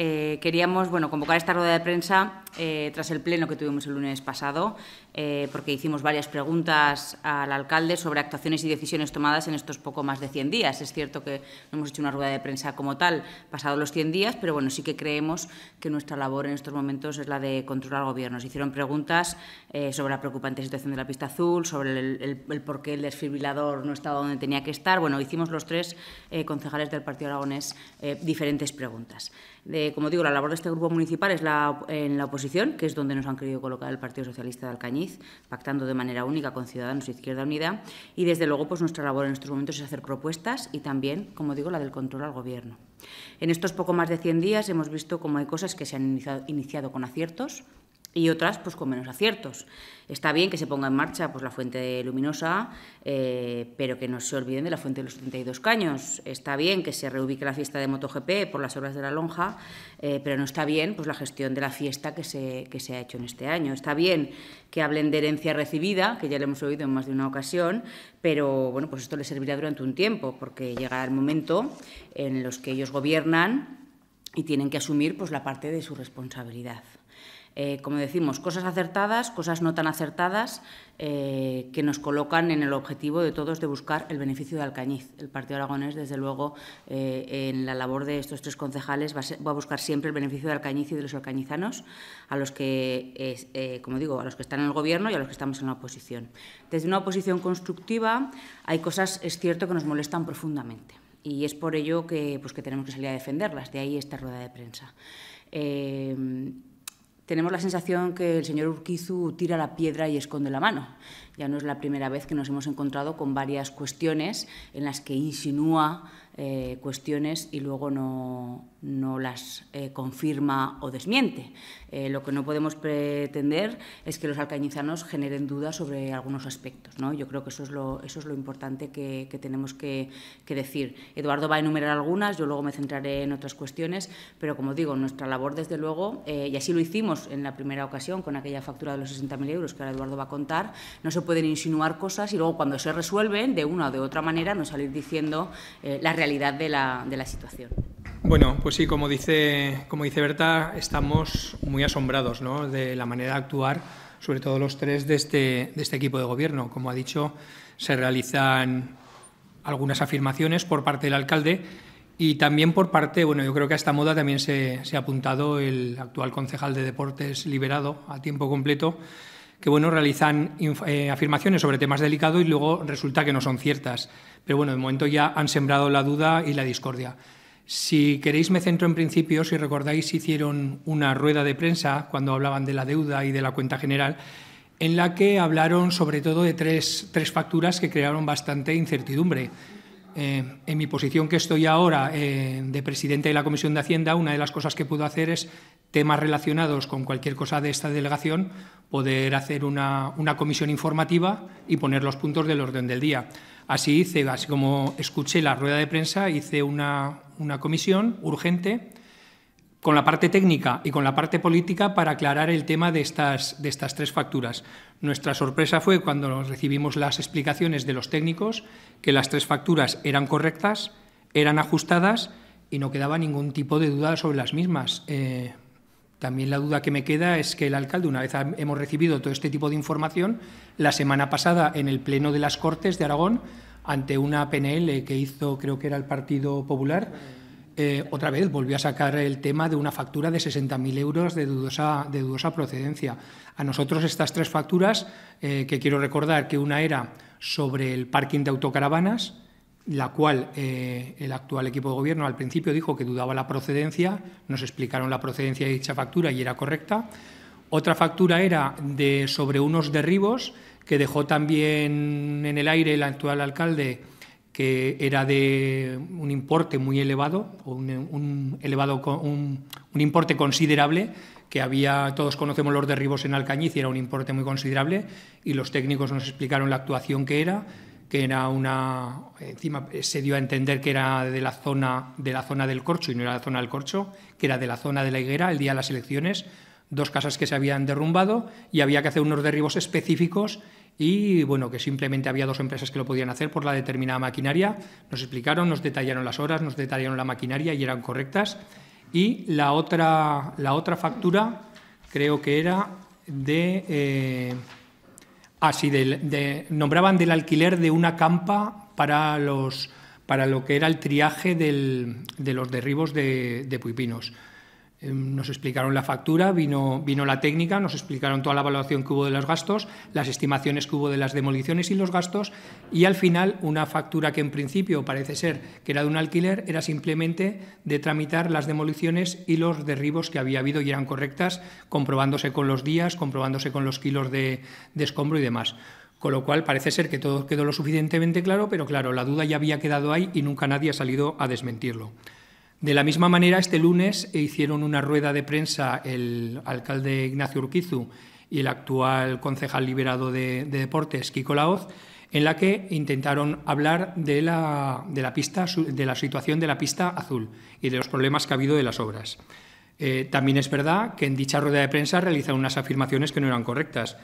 Eh, queríamos bueno, convocar esta rueda de prensa eh, tras el pleno que tuvimos el lunes pasado, eh, porque hicimos varias preguntas al alcalde sobre actuaciones y decisiones tomadas en estos poco más de 100 días. Es cierto que no hemos hecho una rueda de prensa como tal pasado los 100 días, pero bueno, sí que creemos que nuestra labor en estos momentos es la de controlar al Gobierno. Se hicieron preguntas eh, sobre la preocupante situación de la pista azul, sobre el, por qué el desfibrilador no estaba donde tenía que estar. Bueno, hicimos los tres concejales del Partido Aragonés diferentes preguntas. como digo, la labor de este grupo municipal es la, en la oposición que es donde nos han querido colocar el Partido Socialista de Alcañiz, pactando de manera única con Ciudadanos y e Izquierda Unida. Y desde luego, pues nuestra labor en estos momentos es hacer propuestas y también, como digo, la del control al Gobierno. En estos poco más de 100 días hemos visto cómo hay cosas que se han iniciado con aciertos, y otras pues con menos aciertos. Está bien que se ponga en marcha pues la fuente luminosa, eh, pero que no se olviden de la fuente de los 72 caños. Está bien que se reubique la fiesta de MotoGP por las obras de la lonja, eh, pero no está bien pues la gestión de la fiesta que se, ha hecho en este año. Está bien que hablen de herencia recibida, que ya le hemos oído en más de una ocasión, pero bueno, pues esto les servirá durante un tiempo, porque llegará el momento en los que ellos gobiernan y tienen que asumir pues la parte de su responsabilidad. Eh, como decimos, cosas acertadas, cosas no tan acertadas, eh, que nos colocan en el objetivo de todos de buscar el beneficio de Alcañiz. El Partido Aragonés, desde luego, eh, en la labor de estos tres concejales va a, buscar siempre el beneficio de Alcañiz y de los alcañizanos, a los que, como digo, a los que están en el Gobierno y a los que estamos en la oposición. Desde una oposición constructiva hay cosas, es cierto, que nos molestan profundamente y es por ello que, pues, tenemos que salir a defenderlas, de ahí esta rueda de prensa tenemos la sensación que el señor Urquizu tira la piedra y esconde la mano. Ya no es la primera vez que nos hemos encontrado con varias cuestiones en las que insinúa eh, cuestiones y luego no, no las eh, confirma o desmiente. Eh, lo que no podemos pretender es que los alcañizanos generen dudas sobre algunos aspectos. ¿no? Yo creo que eso es lo, eso es lo importante que, que tenemos que, que, decir. Eduardo va a enumerar algunas, yo luego me centraré en otras cuestiones, pero como digo, nuestra labor, desde luego, y así lo hicimos en la primera ocasión con aquella factura de los 60.000 euros que ahora Eduardo va a contar, no se pueden insinuar cosas y luego cuando se resuelven, de una o de otra manera, no salir diciendo la realidad de la, de la situación. Bueno, pues sí, como dice, como dice Berta, estamos muy asombrados de la manera de actuar, sobre todo los tres de este, de este equipo de gobierno. Como ha dicho, se realizan algunas afirmaciones por parte del alcalde y también por parte, bueno, yo creo que a esta moda también se, se ha apuntado el actual concejal de deportes liberado a tiempo completo, que bueno, realizan eh, afirmaciones sobre temas delicados y luego resulta que no son ciertas. Pero bueno, de momento ya han sembrado la duda y la discordia. Si queréis, me centro en principio, si recordáis, hicieron una rueda de prensa cuando hablaban de la deuda y de la cuenta general, en la que hablaron sobre todo de tres, tres facturas que crearon bastante incertidumbre. Eh, en mi posición que estoy ahora eh, de presidente de la Comisión de Hacienda, una de las cosas que puedo hacer es temas relacionados con cualquier cosa de esta delegación, poder hacer una, comisión informativa y poner los puntos del orden del día. Así hice, así como escuché la rueda de prensa, hice una, una comisión urgente con la parte técnica y con la parte política para aclarar el tema de estas, de estas tres facturas. Nuestra sorpresa fue cuando recibimos las explicaciones de los técnicos que las tres facturas eran correctas, eran ajustadas y no quedaba ningún tipo de duda sobre las mismas. Eh, también la duda que me queda es que el alcalde, una vez hemos recibido todo este tipo de información, la semana pasada en el Pleno de las Cortes de Aragón, ante una PNL que hizo, creo que era el Partido Popular, eh, otra vez volvió a sacar el tema de una factura de 60.000 euros de dudosa, de dudosa procedencia. A nosotros estas tres facturas, eh, que quiero recordar que una era sobre el parking de autocaravanas, la cual eh, el actual equipo de gobierno al principio dijo que dudaba la procedencia, nos explicaron la procedencia de dicha factura y era correcta. Otra factura era de, sobre unos derribos que dejó también en el aire el actual alcalde que era de un importe muy elevado, o un, elevado, un, importe considerable, que había, todos conocemos los derribos en Alcañiz y era un importe muy considerable, y los técnicos nos explicaron la actuación que era, que era una, encima eh, se dio a entender que era de la zona, de la zona del corcho y no era la zona del corcho, que era de la zona de la higuera el día de las elecciones, dos casas que se habían derrumbado y había que hacer unos derribos específicos y bueno, que simplemente había dos empresas que lo podían hacer por la determinada maquinaria. Nos explicaron, nos detallaron las horas, nos detallaron la maquinaria y eran correctas. Y la otra, la otra factura creo que era de... Eh, así, ah, de, nombraban del alquiler de una campa para los para lo que era el triaje del, de los derribos de, de Puipinos. Em, nos explicaron la factura, vino, la técnica, nos explicaron toda la evaluación que hubo de los gastos, las estimaciones que hubo de las demoliciones y los gastos, y al final una factura que en principio parece ser que era de un alquiler, era simplemente de tramitar las demoliciones y los derribos que había habido y eran correctas, comprobándose con los días, comprobándose con los kilos de, de escombro y demás. Con lo cual parece ser que todo quedó lo suficientemente claro, pero claro, la duda ya había quedado ahí y nunca nadie ha salido a desmentirlo. De la misma manera, este lunes hicieron una rueda de prensa el alcalde Ignacio Urquizu y el actual concejal liberado de, deportes, Kiko Laoz, en la que intentaron hablar de la, pista, de la situación de la pista azul y de los problemas que ha habido de las obras. Eh, también es verdad que en dicha rueda de prensa realizaron unas afirmaciones que no eran correctas.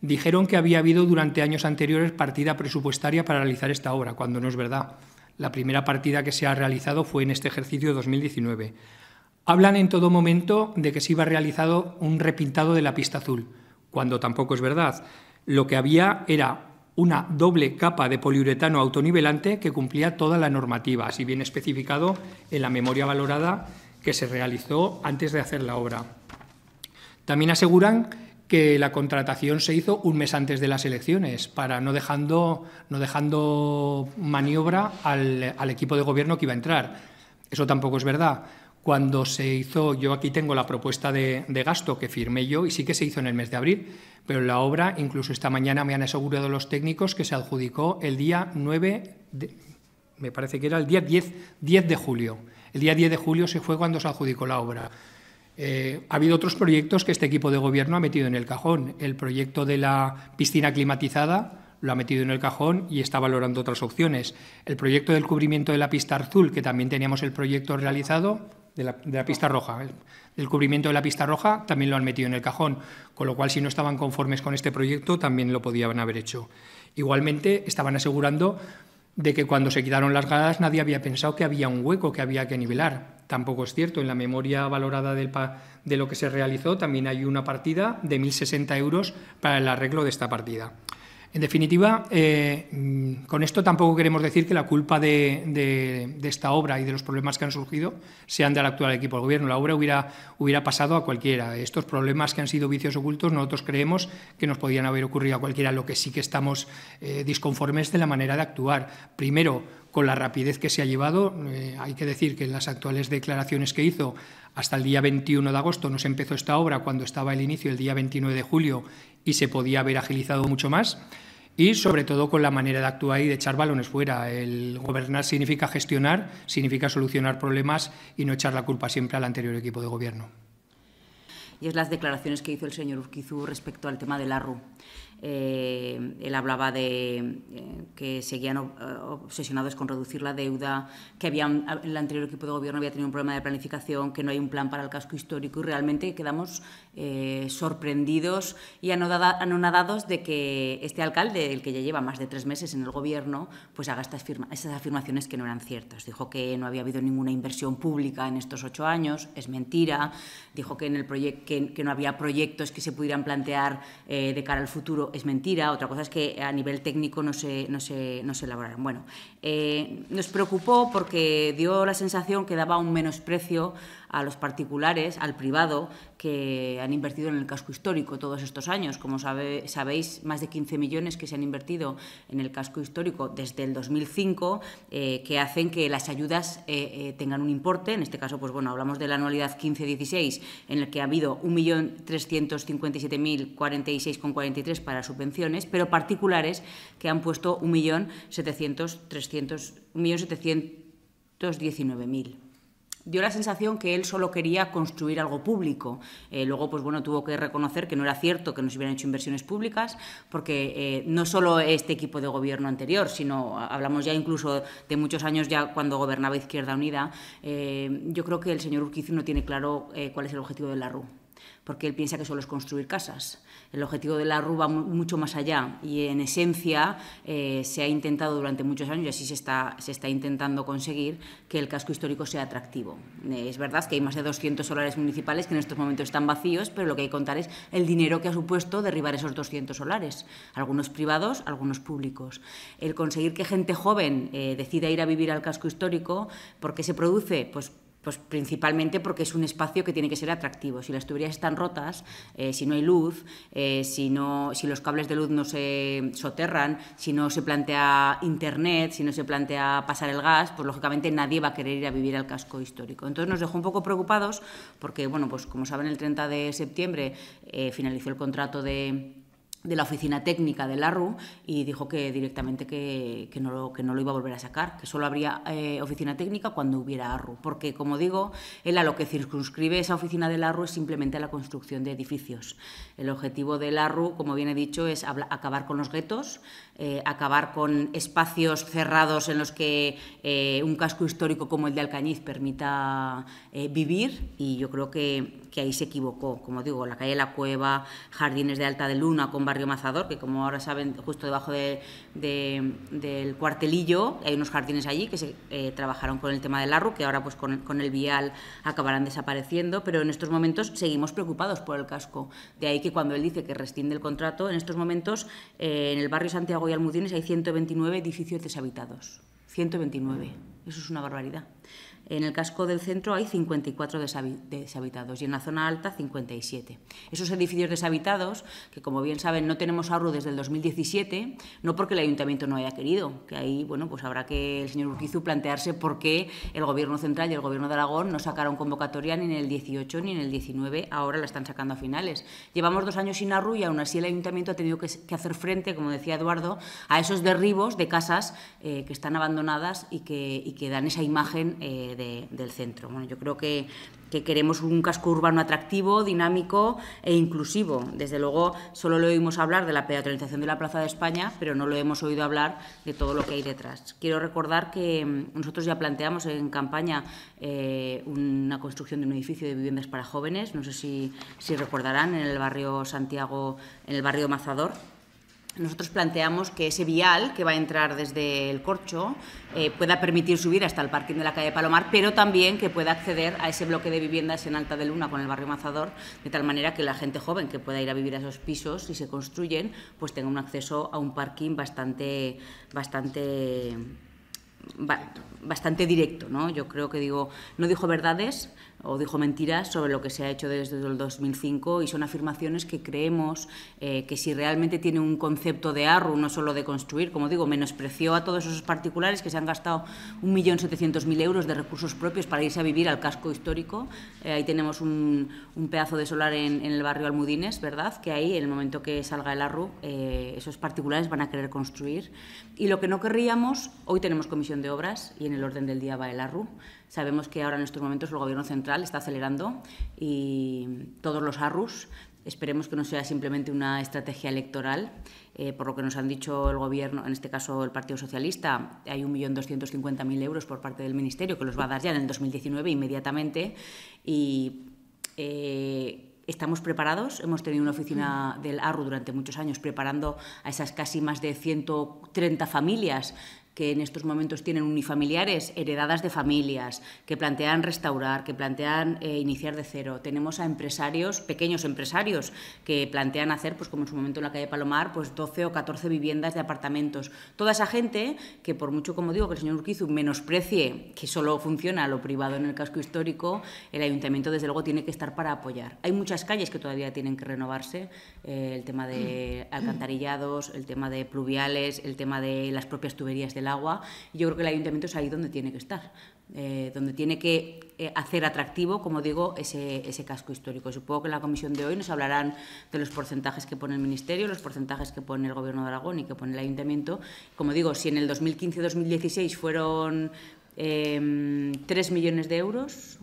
Dijeron que había habido durante años anteriores partida presupuestaria para realizar esta obra, cuando no es verdad. La primera partida que se ha realizado fue en este ejercicio 2019. Hablan en todo momento de que se iba realizar un repintado de la pista azul, cuando tampoco es verdad. Lo que había era una doble capa de poliuretano autonivelante que cumplía toda la normativa, así bien especificado en la memoria valorada que se realizó antes de hacer la obra. También aseguran que la contratación se hizo un mes antes de las elecciones, para no dejando, no dejando maniobra al, equipo de gobierno que iba a entrar. Eso tampoco es verdad. Cuando se hizo, yo aquí tengo la propuesta de, gasto que firmé yo y sí que se hizo en el mes de abril, pero la obra, incluso esta mañana me han asegurado los técnicos que se adjudicó el día 9, me parece que era el día 10, 10 de julio. El día 10 de julio se fue cuando se adjudicó la obra. Eh, ha habido otros proyectos que este equipo de gobierno ha metido en el cajón. El proyecto de la piscina climatizada lo ha metido en el cajón y está valorando otras opciones. El proyecto del cubrimiento de la pista azul, que también teníamos el proyecto realizado, de la, pista roja. El, cubrimiento de la pista roja también lo han metido en el cajón, con lo cual si no estaban conformes con este proyecto también lo podían haber hecho. Igualmente estaban asegurando de que cuando se quitaron las gradas nadie había pensado que había un hueco que había que nivelar. Tampoco es cierto. En la memoria valorada del de lo que se realizó también hay una partida de 1.060 euros para el arreglo de esta partida. En definitiva, eh, con esto tampoco queremos decir que la culpa de, esta obra y de los problemas que han surgido sean del actual equipo de gobierno. La obra hubiera, pasado a cualquiera. Estos problemas que han sido vicios ocultos, nosotros creemos que nos podían haber ocurrido a cualquiera. Lo que sí que estamos eh, disconformes de la manera de actuar. Primero, con la rapidez que se ha llevado. Eh, hay que decir que en las actuales declaraciones que hizo, hasta el día 21 de agosto no se empezó esta obra cuando estaba el inicio el día 29 de julio y se podía haber agilizado mucho más. Y sobre todo con la manera de actuar y de echar balones fuera. El gobernar significa gestionar, significa solucionar problemas y no echar la culpa siempre al anterior equipo de gobierno. Y es las declaraciones que hizo el señor Urquizu respecto al tema del la eh, él hablaba de eh, que seguían eh, obsesionados con reducir la deuda, que el anterior equipo de gobierno había tenido un problema de planificación, que no hay un plan para el casco histórico y realmente quedamos sorprendidos y anonadados de que este alcalde, el que ya lleva más de tres meses en el gobierno, pues haga estas afirmaciones que no eran ciertas. Dijo que no había habido ninguna inversión pública en estos ocho años, es mentira. Dijo que, en el que, que no había proyectos que se pudieran plantear de cara al futuro es mentira, otra cosa es que a nivel técnico no se, no se, no se elaboraron. Bueno, eh, nos preocupó porque dio la sensación que daba un menosprecio a los particulares, al privado, que han invertido en el casco histórico todos estos años. Como sabe, sabéis, más de 15 millones que se han invertido en el casco histórico desde el 2005, eh, que hacen que las ayudas eh, tengan un importe. En este caso, pues bueno, hablamos de la anualidad 15-16, en el que ha habido 1.357.046,46 para subvenciones, pero particulares que han puesto 1.719.000. Dio la sensación que él solo quería construir algo público. Eh, luego, pues bueno, tuvo que reconocer que no era cierto que no se hubieran hecho inversiones públicas, porque eh, no solo este equipo de gobierno anterior, sino hablamos ya incluso de muchos años ya cuando gobernaba Izquierda Unida. Eh, yo creo que el señor Urquizu no tiene claro cuál es el objetivo de la RU porque él piensa que solo es construir casas. El objetivo de la RUBA va mucho más allá y en esencia eh, se ha intentado durante muchos años y así se está, intentando conseguir que el casco histórico sea atractivo. Eh, es verdad que hay más de 200 solares municipales que en estos momentos están vacíos, pero lo que hay que contar es el dinero que ha supuesto derribar esos 200 solares, algunos privados, algunos públicos. El conseguir que gente joven eh, decida ir a vivir al casco histórico, porque se produce? Pues pues principalmente porque es un espacio que tiene que ser atractivo. Si las tuberías están rotas, eh, si no hay luz, eh, si, si los cables de luz no se soterran, si no se plantea internet, si no se plantea pasar el gas, pues lógicamente nadie va a querer ir a vivir al casco histórico. Entonces nos dejó un poco preocupados porque, bueno, pues como saben, el 30 de septiembre eh, finalizó el contrato de de la oficina técnica de la y dijo que directamente que, no, lo, que no lo iba a volver a sacar, que solo habría eh, oficina técnica cuando hubiera ARRU, porque como digo, él a lo que circunscribe esa oficina de la RU es simplemente la construcción de edificios. El objetivo de la RU, como bien he dicho, es acabar con los guetos, eh, acabar con espacios cerrados en los que eh, un casco histórico como el de Alcañiz permita vivir y yo creo que, ahí se equivocó. Como digo, la calle La Cueva, jardines de Alta de Luna con que como ahora saben, justo debajo del cuartelillo, hay unos jardines allí que se eh, trabajaron con el tema del arro, que ahora pues con, el vial acabarán desapareciendo, pero en estos momentos seguimos preocupados por el casco. De ahí que cuando él dice que rescinde el contrato, en estos momentos eh, en el barrio Santiago y Almudines hay 129 edificios deshabitados. 129. Eso es una barbaridad. En el casco del centro hay 54 deshabitados y en la zona alta 57. Esos edificios deshabitados, que como bien saben no tenemos arru desde el 2017, no porque el ayuntamiento no haya querido, que ahí bueno pues habrá que el señor Urquizu plantearse por qué el gobierno central y el gobierno de Aragón no sacaron convocatoria ni en el 18 ni en el 19, ahora la están sacando a finales. Llevamos dos años sin arru y aún así el ayuntamiento ha tenido que, hacer frente, como decía Eduardo, a esos derribos de casas eh, que están abandonadas y que, dan esa imagen eh, del centro. Bueno, yo creo que, queremos un casco urbano atractivo, dinámico e inclusivo. Desde luego, solo le oímos hablar de la peatonalización de la Plaza de España, pero no lo hemos oído hablar de todo lo que hay detrás. Quiero recordar que mm, nosotros ya planteamos en campaña eh, una construcción de un edificio de viviendas para jóvenes, no sé si, si recordarán, en el barrio Santiago, en el barrio Mazador, nosotros planteamos que ese vial que va a entrar desde el corcho eh, pueda permitir subir hasta el parking de la calle Palomar, pero también que pueda acceder a ese bloque de viviendas en Alta de Luna con el barrio Mazador, de tal manera que la gente joven que pueda ir a vivir a esos pisos si se construyen, pues tenga un acceso a un parking bastante, bastante bastante directo, ¿no? Yo creo que digo, no dijo verdades, o dijo mentiras sobre lo que se ha hecho desde el 2005 y son afirmaciones que creemos eh, que si realmente tiene un concepto de arru, no solo de construir, como digo, menospreció a todos esos particulares que se han gastado 1.700.000 euros de recursos propios para irse a vivir al casco histórico. Eh, ahí tenemos un, pedazo de solar en, el barrio Almudines, ¿verdad? Que ahí, en el momento que salga el arru, eh, esos particulares van a querer construir. Y lo que no querríamos, hoy tenemos comisión de obras y en el orden del día va el arru. Sabemos que ahora en estos momentos el Gobierno central está acelerando y todos los ARRUS, Esperemos que no sea simplemente una estrategia electoral. Eh, por lo que nos han dicho el Gobierno, en este caso el Partido Socialista, hay 1.250.000 euros por parte del Ministerio que los va a dar ya en el 2019 inmediatamente. Y eh, estamos preparados. Hemos tenido una oficina del ARRU durante muchos años preparando a esas casi más de 130 familias que en estos momentos tienen unifamiliares heredadas de familias, que plantean restaurar, que plantean eh, iniciar de cero. Tenemos a empresarios, pequeños empresarios, que plantean hacer, pues como en su momento en la calle Palomar, pues 12 o 14 viviendas de apartamentos. Toda esa gente que por mucho, como digo, que el señor Urquizu menosprecie que solo funciona lo privado en el casco histórico, el ayuntamiento desde luego tiene que estar para apoyar. Hay muchas calles que todavía tienen que renovarse, eh, el tema de alcantarillados, el tema de pluviales, el tema de las propias tuberías del agua. yo creo que el ayuntamiento es ahí donde tiene que estar, eh, donde tiene que eh, hacer atractivo, como digo, ese, casco histórico. Supongo que en la comisión de hoy nos hablarán de los porcentajes que pone el Ministerio, los porcentajes que pone el Gobierno de Aragón y que pone el Ayuntamiento. Como digo, si en el 2015-2016 fueron eh, em, 3 millones de euros,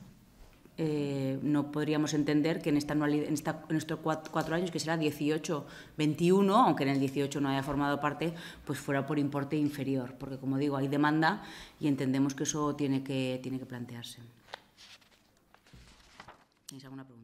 eh, no podríamos entender que en, esta en, esta, estos cuatro, años, que será 18, 21, aunque en el 18 no haya formado parte, pues fuera por importe inferior, porque como digo, hay demanda y entendemos que eso tiene que, tiene que plantearse. ¿Tienes alguna pregunta?